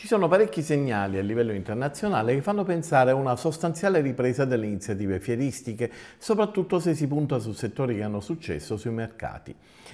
Ci sono parecchi segnali a livello internazionale che fanno pensare a una sostanziale ripresa delle iniziative fieristiche, soprattutto se si punta su settori che hanno successo sui mercati.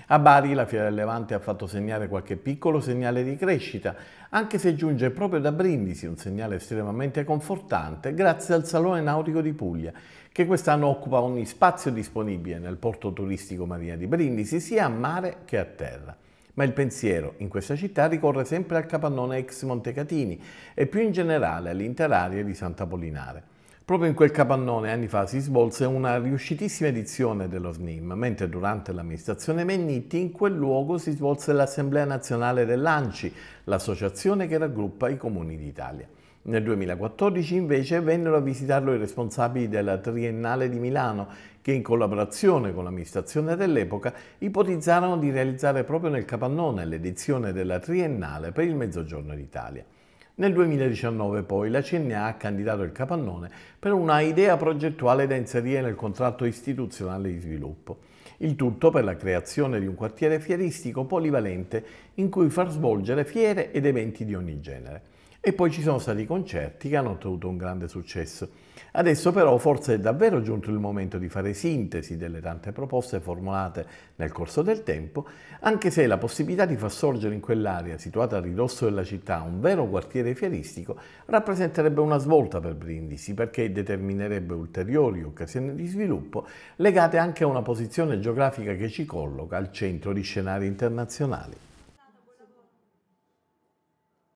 A Bari la Fiera del Levante ha fatto segnare qualche piccolo segnale di crescita, anche se giunge proprio da Brindisi un segnale estremamente confortante grazie al Salone Nautico di Puglia, che quest'anno occupa ogni spazio disponibile nel porto turistico Marina di Brindisi, sia a mare che a terra. Ma il pensiero in questa città ricorre sempre al capannone ex Montecatini e più in generale all'intera area di Sant'Apollinare. Proprio in quel capannone anni fa si svolse una riuscitissima edizione dello SNIM, mentre durante l'amministrazione Menniti in quel luogo si svolse l'Assemblea Nazionale dell'ANCI, l'associazione che raggruppa i comuni d'Italia. Nel 2014 invece vennero a visitarlo i responsabili della Triennale di Milano che in collaborazione con l'amministrazione dell'epoca ipotizzarono di realizzare proprio nel capannone l'edizione della Triennale per il Mezzogiorno d'Italia. Nel 2019 poi la CNA ha candidato il capannone per una idea progettuale da inserire nel contratto istituzionale di sviluppo. Il tutto per la creazione di un quartiere fieristico polivalente in cui far svolgere fiere ed eventi di ogni genere. E poi ci sono stati concerti che hanno ottenuto un grande successo. Adesso però forse è davvero giunto il momento di fare sintesi delle tante proposte formulate nel corso del tempo, anche se la possibilità di far sorgere in quell'area, situata a ridosso della città, un vero quartiere cantiere fieristico rappresenterebbe una svolta per Brindisi perché determinerebbe ulteriori occasioni di sviluppo legate anche a una posizione geografica che ci colloca al centro di scenari internazionali.